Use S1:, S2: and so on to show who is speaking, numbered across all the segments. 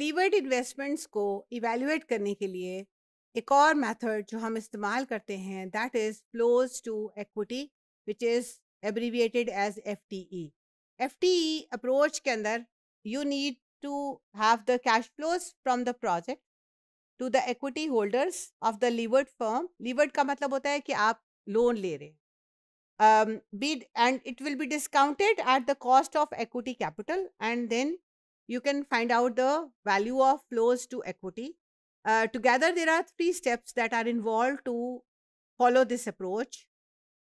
S1: Levered investments को evaluate करने के लिए एक और मेथड जो हम इस्तेमाल करते हैं that is flows to equity which is abbreviated as F T E F T E approach के अंदर you need to have the cash flows from the project to the equity holders of the levered firm levered का मतलब होता है कि आप loan ले रहे बीड and it will be discounted at the cost of equity capital and then you can find out the value of flows to equity. Uh, together, there are three steps that are involved to follow this approach.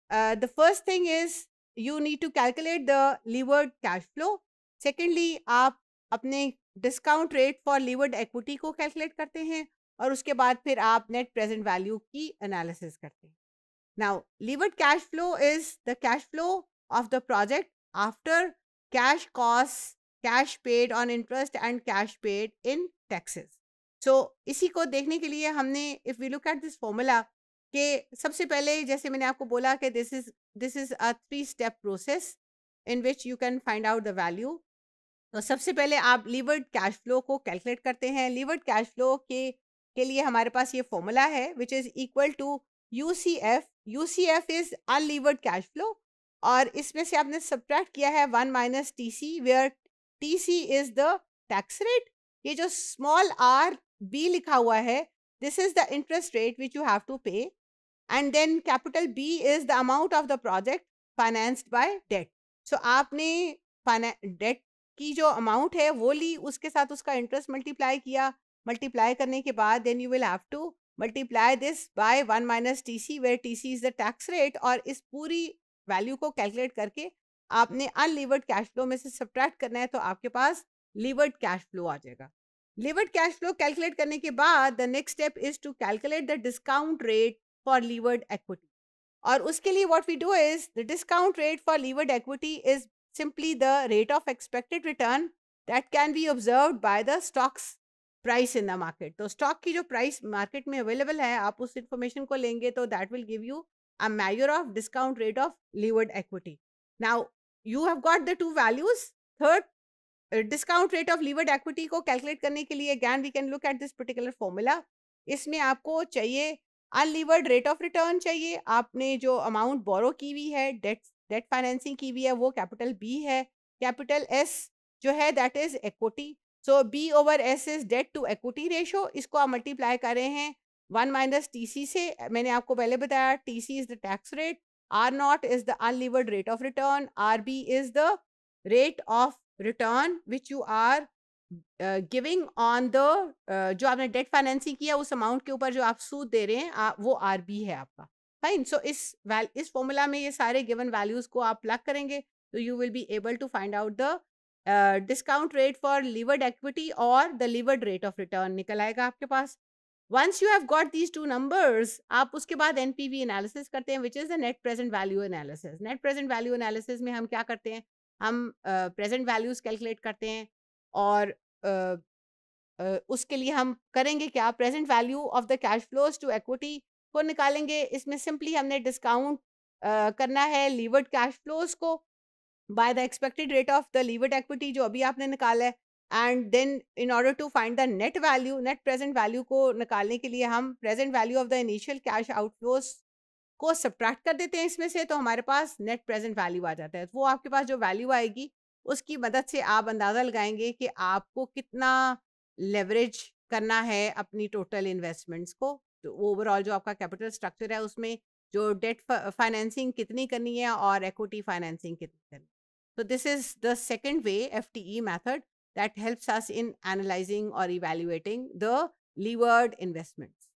S1: Uh, the first thing is you need to calculate the levered cash flow. Secondly, आप अपने discount rate for levered equity को calculate करते हैं और उसके बाद फिर आप net present value की analysis करते हैं Now, levered cash flow is the cash flow of the project after cash costs cash paid on interest and cash paid in taxes so इसी को देखने के लिए हमने if we look at this formula के सबसे पहले जैसे मैंने आपको बोला कि this is this is a three step process in which you can find out the value तो सबसे पहले आप लीवर्ड कैश फ्लो को कैलकुलेट करते हैं लीवर्ड कैश फ्लो के के लिए हमारे पास ये फॉर्मूला है which is equal to U C F U C F is unlevered cash flow और इसमें से आपने सब्ट्रैक्ट किया है one minus T C where TC is the tax rate ये जो स्मॉल आर बी लिखा हुआ है this is the interest rate which you have to pay and then capital B is the amount of the project financed by debt so आपने debt की जो amount है वो ली उसके साथ उसका इंटरेस्ट मल्टीप्लाई किया मल्टीप्लाई करने के बाद then you will have to multiply this by one minus T C where T C is the tax rate और इस पूरी वैल्यू को कैलकुलेट करके आपने अनलिवर्ड कैश फ्लो में से सब्ट्रैक्ट करना है तो आपके पास लिवर्ड कैश फ्लो आ जाएगा लिवर्ड कैश फ्लो कैलकुलेट करने के बाद the next step is to calculate the discount rate for levered equity और उसके लिए what we do is the discount rate for levered equity is simply the rate of expected return that can be observe by the stocks price in the market तो stock की जो price market में available है आप उस information को लेंगे तो that will give you a mayor of discount rate of levered equity now you have got the two values third discount rate of levered equity को कैलकुलेट करने के लिए again we can look at this particular formula इसमें आपको चाहिए unlevered rate of return चाहिए आपने जो अमाउंट बोरो की हुई है डेट डेट फाइनेंसिंग की हुई है वो कैपिटल बी है कैपिटल एस जो है that is equity so B over S is debt to equity ratio इसको आप मल्टीप्लाई कर रहे हैं वन माइनस टी सी से मैंने आपको पहले बताया T C is the tax rate R naught is the unlevered rate of return R B is the rate of return which you are giving on the जो आपने डेट फाइनेंसिंग किया उस amount के ऊपर जो आप सूद दे रहे हैं आ, वो आर बी है आपका फाइन सो so, इस वैल इस फॉर्मूला में ये सारे गिवन वैल्यूज को आप प्लग करेंगे तो you will be able to find out the discount rate for levered equity और the levered rate of return निकल आएगा आपके पास once you have got these two numbers आप उसके बाद एन पी वी एनालिसिस करते हैं which is the net present value analysis net present value analysis में हम क्या करते हैं हम प्रेजेंट वैल्यूज कैलकुलेट करते हैं और uh, uh, उसके लिए हम करेंगे क्या present value of the cash flows to equity को निकालेंगे इसमें सिंपली हमने डिस्काउंट uh, करना है लीवर्ड कैश फ्लोज को by the expected rate of the levered equity जो अभी आपने निकाला है and then in order to find the net value net present value को निकालने के लिए हम present value of the initial cash outflows को सब्ट्रैक्ट कर देते हैं इसमें से तो हमारे पास नेट प्रेजेंट वैल्यू आ जाता है तो वो आपके पास जो वैल्यू आएगी उसकी मदद से आप अंदाज़ा लगाएंगे कि आपको कितना लेवरेज करना है अपनी टोटल इन्वेस्टमेंट्स को तो ओवरऑल जो आपका कैपिटल स्ट्रक्चर है उसमें जो डेट फाइनेंसिंग कितनी करनी है और एक्विटी फाइनेंसिंग कितनी करनी है तो this is the second way F T E method that helps us in analyzing or evaluating the levered investments.